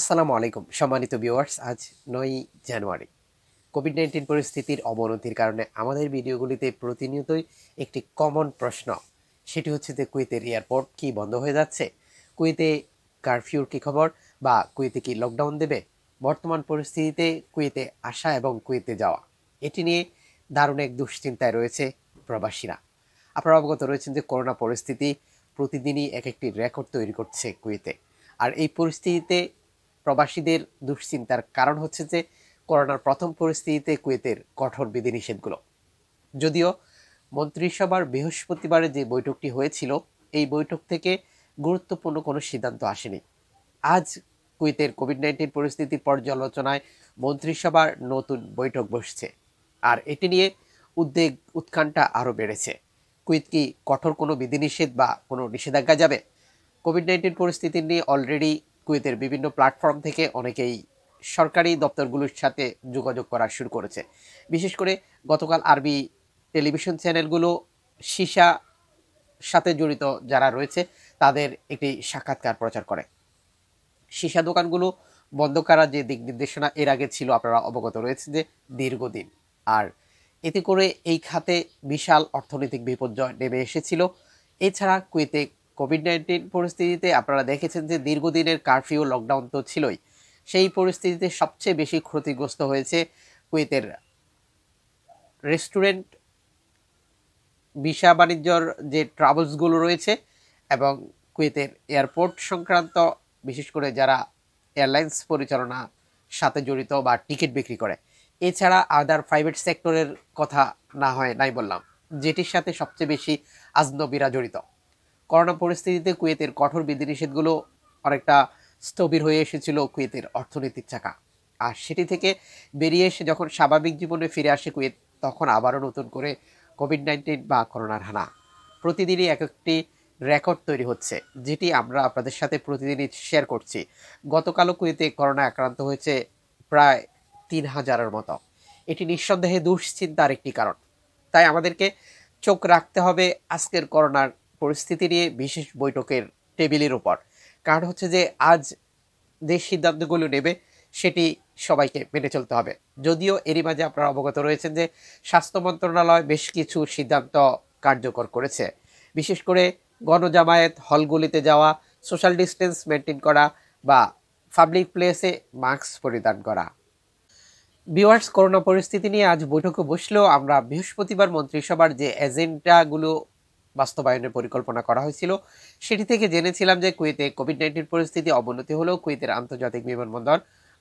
আসসালামু আলাইকুম সম্মানিত ভিউয়ার্স আজ নয়ই জানুয়ারি কোভিড নাইন্টিন পরিস্থিতির অবনতির কারণে আমাদের ভিডিওগুলিতে প্রতিনিয়তই একটি কমন প্রশ্ন সেটি হচ্ছে যে কুয়েতের এয়ারপোর্ট কি বন্ধ হয়ে যাচ্ছে কুয়েতে কারফিউর কি খবর বা কুয়েতে কি লকডাউন দেবে বর্তমান পরিস্থিতিতে কুয়েতে আসা এবং কুয়েতে যাওয়া এটি নিয়ে দারুণ এক দুশ্চিন্তায় রয়েছে প্রবাসীরা আপনারা অবগত রয়েছেন যে করোনা পরিস্থিতি প্রতিদিনই এক একটি রেকর্ড তৈরি করছে কুয়েতে আর এই পরিস্থিতিতে প্রবাসীদের দুশ্চিন্তার কারণ হচ্ছে যে করোনার প্রথম পরিস্থিতিতে কুয়েতের কঠোর বিধিনিষেধগুলো যদিও মন্ত্রিসভার বৃহস্পতিবারে যে বৈঠকটি হয়েছিল এই বৈঠক থেকে গুরুত্বপূর্ণ কোনো সিদ্ধান্ত আসেনি আজ কুয়েতের কোভিড নাইন্টিন পরিস্থিতি পর্যালোচনায় মন্ত্রিসভার নতুন বৈঠক বসছে আর এটি নিয়ে উদ্বেগ উৎকণ্ঠা আরও বেড়েছে কুইত কি কঠোর কোনো বিধিনিষেধ বা কোনো নিষেধাজ্ঞা যাবে কোভিড নাইন্টিন পরিস্থিতি নিয়ে অলরেডি কুয়েতের বিভিন্ন প্ল্যাটফর্ম থেকে অনেকেই সরকারি দপ্তরগুলোর সাথে যোগাযোগ করা শুরু করেছে বিশেষ করে গতকাল আরবি টেলিভিশন চ্যানেলগুলো সীসা সাথে জড়িত যারা রয়েছে তাদের একটি সাক্ষাৎকার প্রচার করে সীসা দোকানগুলো বন্ধ করার যে দিক নির্দেশনা এর আগে ছিল আপনারা অবগত রয়েছে যে দীর্ঘদিন আর এতে করে এই খাতে বিশাল অর্থনৈতিক বিপর্যয় নেমে এসেছিল এছাড়া কুয়েতে কোভিড নাইন্টিন পরিস্থিতিতে আপনারা দেখেছেন যে দীর্ঘদিনের কারফিউ লকডাউন তো ছিলই সেই পরিস্থিতিতে সবচেয়ে বেশি ক্ষতিগ্রস্ত হয়েছে কুয়েতের রেস্টুরেন্ট বিশা বাণিজ্যর যে ট্রাভেলসগুলো রয়েছে এবং কুয়েতের এয়ারপোর্ট সংক্রান্ত বিশেষ করে যারা এয়ারলাইন্স পরিচালনা সাথে জড়িত বা টিকিট বিক্রি করে এছাড়া আদার প্রাইভেট সেক্টরের কথা না হয় নাই বললাম যেটির সাথে সবচেয়ে বেশি আজনবীরা জড়িত করোনা পরিস্থিতিতে কুয়েতের কঠোর বিধিনিষেধগুলো অনেকটা স্থবির হয়ে এসেছিল কুয়েতের অর্থনৈতিক চাকা আর সেটি থেকে বেরিয়ে এসে যখন স্বাভাবিক জীবনে ফিরে আসে কুয়েত তখন আবারও নতুন করে কোভিড নাইন্টিন বা করোনার হানা প্রতিদিনই এক একটি রেকর্ড তৈরি হচ্ছে যেটি আমরা আপনাদের সাথে প্রতিদিনই শেয়ার করছি গতকালও কুয়েতে করোনা আক্রান্ত হয়েছে প্রায় তিন হাজারের মতো এটি নিঃসন্দেহে দুশ্চিন্তার একটি কারণ তাই আমাদেরকে চোখ রাখতে হবে আজকের করোনার পরিস্থিতি নিয়ে বিশেষ বৈঠকের টেবিলের উপর কারণ হচ্ছে যে আজ যে সিদ্ধান্তগুলো নেবে সেটি সবাইকে মেনে চলতে হবে যদিও এরই মাঝে আপনারা অবগত রয়েছেন যে স্বাস্থ্য মন্ত্রণালয় বেশ কিছু সিদ্ধান্ত কার্যকর করেছে বিশেষ করে গণজামায়াত হলগুলিতে যাওয়া সোশ্যাল ডিস্টেন্স মেনটেন করা বা পাবলিক প্লেসে মাস্ক পরিধান করা বিওয়ার্স করোনা পরিস্থিতি নিয়ে আজ বৈঠকে বসলেও আমরা বৃহস্পতিবার মন্ত্রিসভার যে এজেন্ডাগুলো বাস্তবায়নের পরিকল্পনা করা হয়েছিল সেটি থেকে জেনেছিলাম যে কুয়েতে কোভিড নাইন্টিন পরিস্থিতি অবনতি হলেও কুয়েতের আন্তর্জাতিক বিমানবন্দর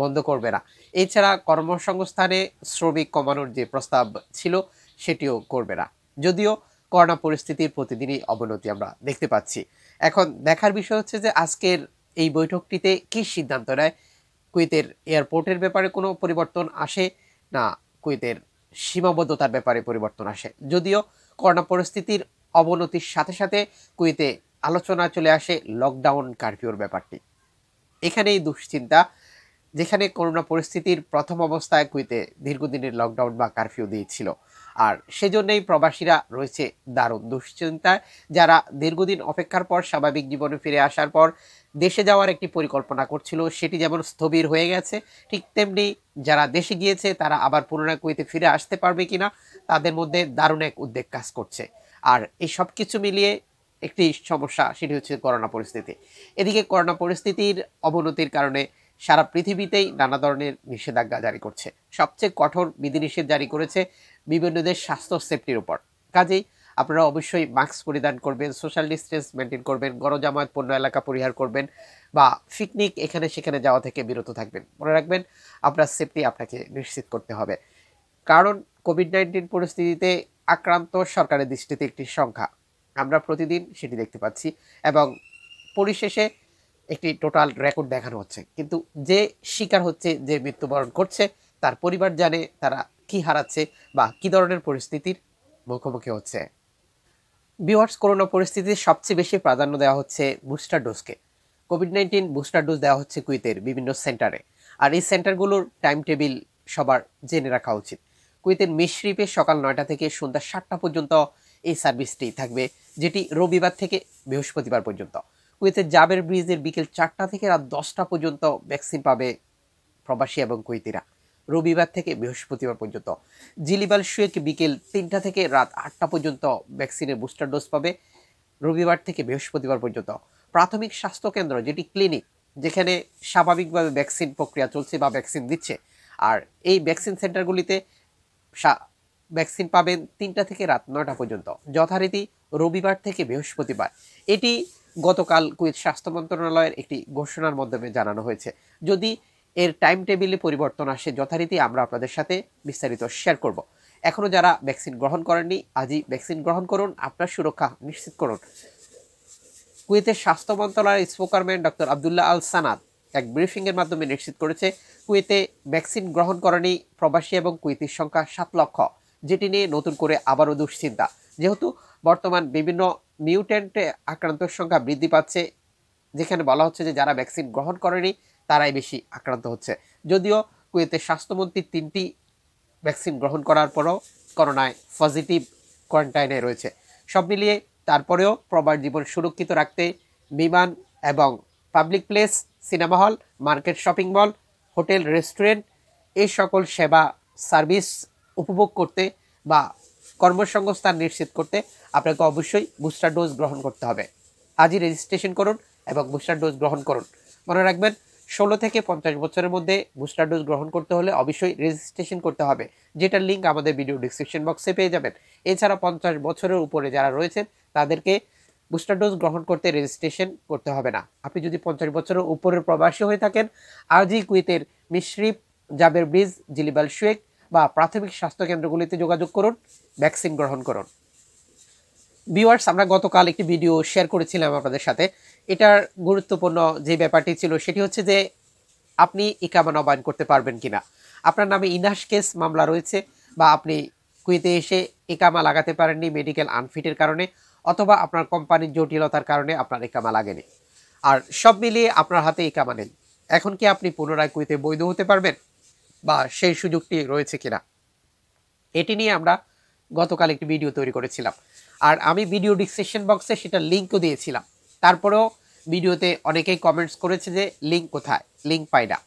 বন্ধ করবে না এছাড়া কর্মসংস্থানে শ্রমিক কমানোর যে প্রস্তাব ছিল সেটিও করবে না যদিও করোনা পরিস্থিতির প্রতিদিনই অবনতি আমরা দেখতে পাচ্ছি এখন দেখার বিষয় হচ্ছে যে আজকের এই বৈঠকটিতে কি সিদ্ধান্ত নেয় কুয়েতের এয়ারপোর্টের ব্যাপারে কোনো পরিবর্তন আসে না কুয়েতের সীমাবদ্ধতার ব্যাপারে পরিবর্তন আসে যদিও করোনা পরিস্থিতির অবনতির সাথে সাথে কুয়েতে আলোচনা চলে আসে লকডাউন কারফিউর ব্যাপারটি এখানেই দুশ্চিন্তা যেখানে করোনা পরিস্থিতির প্রথম অবস্থায় কুইতে দীর্ঘদিনের লকডাউন বা কারফিউ দিয়েছিল আর সেজন্যই প্রবাসীরা রয়েছে দারুণ দুশ্চিন্তায় যারা দীর্ঘদিন অপেক্ষার পর স্বাভাবিক জীবনে ফিরে আসার পর দেশে যাওয়ার একটি পরিকল্পনা করছিল সেটি যেমন স্থবির হয়ে গেছে ঠিক তেমনি যারা দেশে গিয়েছে তারা আবার পুনরায় কুইতে ফিরে আসতে পারবে কিনা তাদের মধ্যে দারুণ এক উদ্বেগ কাজ করছে আর এই সব কিছু মিলিয়ে একটি সমস্যা সেটি হচ্ছে করোনা পরিস্থিতি এদিকে করোনা পরিস্থিতির অবনতির কারণে সারা পৃথিবীতেই নানা ধরনের নিষেধাজ্ঞা জারি করছে সবচেয়ে কঠোর বিধিনিষেধ জারি করেছে বিভিন্ন দেশ স্বাস্থ্য সেফটির উপর কাজেই আপনারা অবশ্যই মাস্ক পরিধান করবেন সোশ্যাল ডিস্টেন্স মেনটেন করবেন গণজামায়াত পণ্য এলাকা পরিহার করবেন বা পিকনিক এখানে সেখানে যাওয়া থেকে বিরত থাকবেন মনে রাখবেন আপনার সেফটি আপনাকে নিশ্চিত করতে হবে কারণ কোভিড নাইন্টিন পরিস্থিতিতে আক্রান্ত সরকারের দৃষ্টিতে একটি সংখ্যা আমরা প্রতিদিন সেটি দেখতে পাচ্ছি এবং পরিশেষে একটি টোটাল রেকর্ড দেখানো হচ্ছে কিন্তু যে শিকার হচ্ছে যে মৃত্যুবরণ করছে তার পরিবার জানে তারা কি হারাচ্ছে বা কি ধরনের পরিস্থিতির মুখোমুখি হচ্ছে বিওয়ার্স করোনা পরিস্থিতির সবচেয়ে বেশি প্রাধান্য দেওয়া হচ্ছে বুস্টার ডোজকে কোভিড নাইন্টিন বুস্টার ডোজ দেওয়া হচ্ছে কুইতের বিভিন্ন সেন্টারে আর এই সেন্টারগুলোর টাইম টেবিল সবার জেনে রাখা উচিত কুয়েতের মিশরিপে সকাল নয়টা থেকে সন্ধ্যা সাতটা পর্যন্ত এই সার্ভিসটি থাকবে যেটি রবিবার থেকে বৃহস্পতিবার পর্যন্ত কুয়েতের জাবের ব্রিজের বিকেল চারটা থেকে রাত দশটা পর্যন্ত ভ্যাকসিন পাবে প্রবাসী এবং কুয়েতিরা রবিবার থেকে বৃহস্পতিবার পর্যন্ত জিলিবাল শুয়েক বিকেল তিনটা থেকে রাত আটটা পর্যন্ত ভ্যাকসিনের বুস্টার ডোজ পাবে রবিবার থেকে বৃহস্পতিবার পর্যন্ত প্রাথমিক স্বাস্থ্যকেন্দ্র যেটি ক্লিনিক যেখানে স্বাভাবিকভাবে ভ্যাকসিন প্রক্রিয়া চলছে বা ভ্যাকসিন দিচ্ছে আর এই ভ্যাকসিন সেন্টারগুলিতে ভ্যাকসিন পাবেন তিনটা থেকে রাত নয়টা পর্যন্ত যথারীতি রবিবার থেকে বৃহস্পতিবার এটি গতকাল কুয়েত স্বাস্থ্য মন্ত্রণালয়ের একটি ঘোষণার মাধ্যমে জানানো হয়েছে যদি এর টাইম টেবিলে পরিবর্তন আসে যথারীতি আমরা আপনাদের সাথে বিস্তারিত শেয়ার করব এখনও যারা ভ্যাকসিন গ্রহণ করেননি আজই ভ্যাকসিন গ্রহণ করুন আপনার সুরক্ষা নিশ্চিত করুন কুয়েতের স্বাস্থ্য মন্ত্রণালয়ের স্পোকারম্যান ডক্টর আবদুল্লাহ আল সানাদ এক ব্রিফিংয়ের মাধ্যমে নিশ্চিত করেছে কুয়েতে ভ্যাকসিন গ্রহণ করেনি প্রবাসী এবং কুয়েতির সংখ্যা সাত লক্ষ যেটি নিয়ে নতুন করে আবারও দুশ্চিন্তা যেহেতু বর্তমান বিভিন্ন মিউটেন্টে আক্রান্তর সংখ্যা বৃদ্ধি পাচ্ছে যেখানে বলা হচ্ছে যে যারা ভ্যাকসিন গ্রহণ করেনি তারাই বেশি আক্রান্ত হচ্ছে যদিও কুয়েতে স্বাস্থ্যমন্ত্রী তিনটি ভ্যাকসিন গ্রহণ করার পরও করোনায় পজিটিভ কোয়ারেন্টাইনে রয়েছে সব মিলিয়ে তারপরেও প্রবার জীবন সুরক্ষিত রাখতে বিমান এবং public place cinema hall market shopping mall hotel restaurant এই সকল সেবা সার্ভিস উপভোগ করতে বা কর্মসংস্থান নিশ্চিত করতে আপনাকে অবশ্যই বুস্টার ডোজ গ্রহণ করতে হবে আজই রেজিস্ট্রেশন করুন এবং বুস্টার ডোজ গ্রহণ করুন মনে রাখবেন ষোলো থেকে পঞ্চাশ বছরের মধ্যে বুস্টার ডোজ গ্রহণ করতে হলে অবশ্যই রেজিস্ট্রেশন করতে হবে যেটার লিঙ্ক আমাদের ভিডিও ডিসক্রিপশন বক্সে পেয়ে যাবেন এছাড়া পঞ্চাশ বছরের উপরে যারা রয়েছেন তাদেরকে বুস্টার ডোজ গ্রহণ করতে রেজিস্ট্রেশন করতে হবে না আপনি যদি পঞ্চাশ বছরের উপরের প্রবাসী হয়ে থাকেন আজই কুয়েতের মিশ্রিপ জাবের ব্রিজ জিলিবাল শুয়েক বা প্রাথমিক স্বাস্থ্য কেন্দ্রগুলিতে যোগাযোগ করুন ভ্যাকসিন গ্রহণ করুন ভিওয়ার্স আমরা গতকাল একটি ভিডিও শেয়ার করেছিলাম আপনাদের সাথে এটার গুরুত্বপূর্ণ যে ব্যাপারটি ছিল সেটি হচ্ছে যে আপনি ইকামা নবায়ন করতে পারবেন কিনা আপনার নামে ইনাস কেস মামলা রয়েছে বা আপনি কুয়েতে এসে একামা লাগাতে পারেননি মেডিকেল আনফিটের কারণে অথবা আপনার কোম্পানির জটিলতার কারণে আপনার একামা লাগেনি আর সব মিলিয়ে আপনার হাতে একামা নেই এখন কি আপনি পুনরায় কুইতে বৈধ হতে পারবেন বা সেই সুযোগটি রয়েছে কিনা এটি নিয়ে আমরা গতকাল একটি ভিডিও তৈরি করেছিলাম আর আমি ভিডিও ডিসক্রিপশন বক্সে সেটা লিঙ্কও দিয়েছিলাম তারপরেও ভিডিওতে অনেকেই কমেন্টস করেছে যে লিঙ্ক কোথায় লিঙ্ক পাই না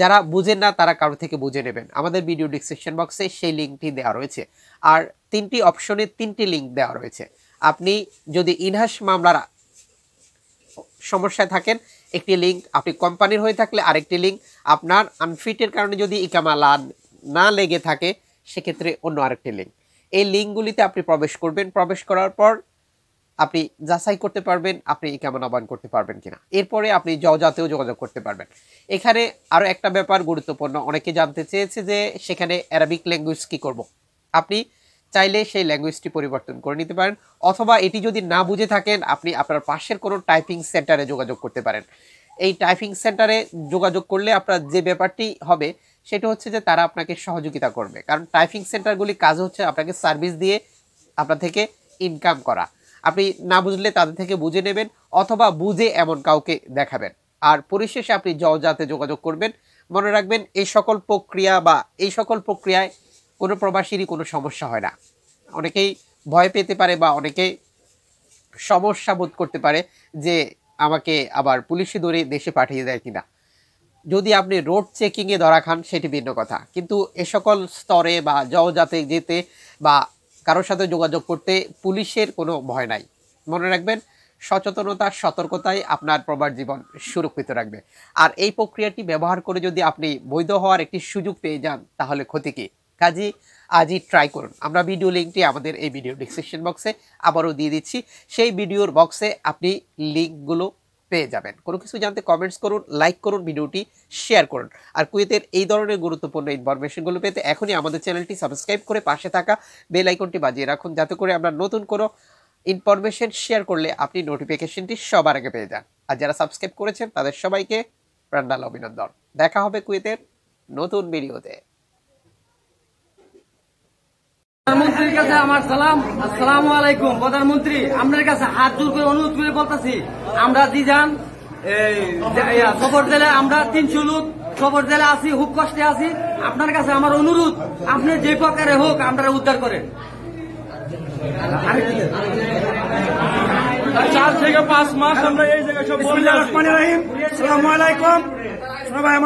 যারা বুঝেন না তারা কারো থেকে বুঝে নেবেন আমাদের ভিডিও ডিসক্রিপশন বক্সে সেই লিঙ্কটি দেওয়া রয়েছে আর তিনটি অপশনে তিনটি লিঙ্ক দেওয়া রয়েছে আপনি যদি ইনহাস মামলার সমস্যায় থাকেন একটি লিঙ্ক আপনি কোম্পানির হয়ে থাকলে আরেকটি লিঙ্ক আপনার আনফিটের কারণে যদি ইকামা না লেগে থাকে সেক্ষেত্রে অন্য আরেকটি লিঙ্ক এই লিঙ্কগুলিতে আপনি প্রবেশ করবেন প্রবেশ করার পর আপনি যাচাই করতে পারবেন আপনি ইকামা নবায়ন করতে পারবেন কিনা এরপরে আপনি জজাতেও যোগাযোগ করতে পারবেন এখানে আরও একটা ব্যাপার গুরুত্বপূর্ণ অনেকে জানতে চেয়েছে যে সেখানে অ্যারাবিক ল্যাঙ্গুয়েজ কী করব। আপনি চাইলে সেই ল্যাঙ্গুয়েজটি পরিবর্তন করে নিতে পারেন অথবা এটি যদি না বুঝে থাকেন আপনি আপনার পাশের কোনো টাইপিং সেন্টারে যোগাযোগ করতে পারেন এই টাইপিং সেন্টারে যোগাযোগ করলে আপনার যে ব্যাপারটি হবে সেটা হচ্ছে যে তারা আপনাকে সহযোগিতা করবে কারণ টাইপিং সেন্টারগুলি কাজ হচ্ছে আপনাকে সার্ভিস দিয়ে আপনার থেকে ইনকাম করা আপনি না বুঝলে তাদের থেকে বুঝে নেবেন অথবা বুঝে এমন কাউকে দেখাবেন আর পরিশেষে আপনি জজাতে যোগাযোগ করবেন মনে রাখবেন এই সকল প্রক্রিয়া বা এই সকল প্রক্রিয়ায় কোনো প্রবাসীরই কোনো সমস্যা হয় না অনেকেই ভয় পেতে পারে বা অনেকে সমস্যা বোধ করতে পারে যে আমাকে আবার পুলিশে ধরে দেশে পাঠিয়ে দেয় কিনা যদি আপনি রোড চেকিংয়ে ধরা খান সেটি ভিন্ন কথা কিন্তু এ সকল স্তরে বা জজাতে যেতে বা কারোর সাথে যোগাযোগ করতে পুলিশের কোনো ভয় নাই মনে রাখবেন সচেতনতা সতর্কতাই আপনার প্রবার জীবন সুরক্ষিত রাখবে আর এই প্রক্রিয়াটি ব্যবহার করে যদি আপনি বৈধ হওয়ার একটি সুযোগ পেয়ে যান তাহলে ক্ষতি কী কাজে আজই ট্রাই করুন আমরা ভিডিও লিঙ্কটি আমাদের এই ভিডিও ডিসক্রিপশন বক্সে আবারও দিয়ে দিচ্ছি সেই ভিডিওর বক্সে আপনি লিঙ্কগুলো পেয়ে যাবেন কোনো কিছু জানতে কমেন্টস করুন লাইক করুন ভিডিওটি শেয়ার করুন আর কুয়েতের এই ধরনের গুরুত্বপূর্ণ ইনফরমেশনগুলো পেতে এখনই আমাদের চ্যানেলটি সাবস্ক্রাইব করে পাশে থাকা বেল আইকনটি বাজিয়ে রাখুন যাতে করে আমরা নতুন কোনো ইনফরমেশন শেয়ার করলে আপনি নোটিফিকেশনটি সবার আগে পেয়ে যান আর যারা সাবস্ক্রাইব করেছেন তাদের সবাইকে প্রান্ডাল অভিনন্দন দেখা হবে কুয়েতের নতুন ভিডিওতে প্রধানমন্ত্রীর কাছে আমার সালাম আসসালাম আলাইকুম প্রধানমন্ত্রী আপনার কাছে হাত জোর করে অনুরোধ করে বলতেছি আমরা দি যান জেলায় আমরা তিনশো লোক সফর জেলায় আছি খুব কষ্টে আছি আপনার কাছে আমার অনুরোধ আপনি যে প্রকারে হোক আমরা উদ্ধার করেন চার থেকে পাঁচ মাস আমরা এই জায়গায় সবাই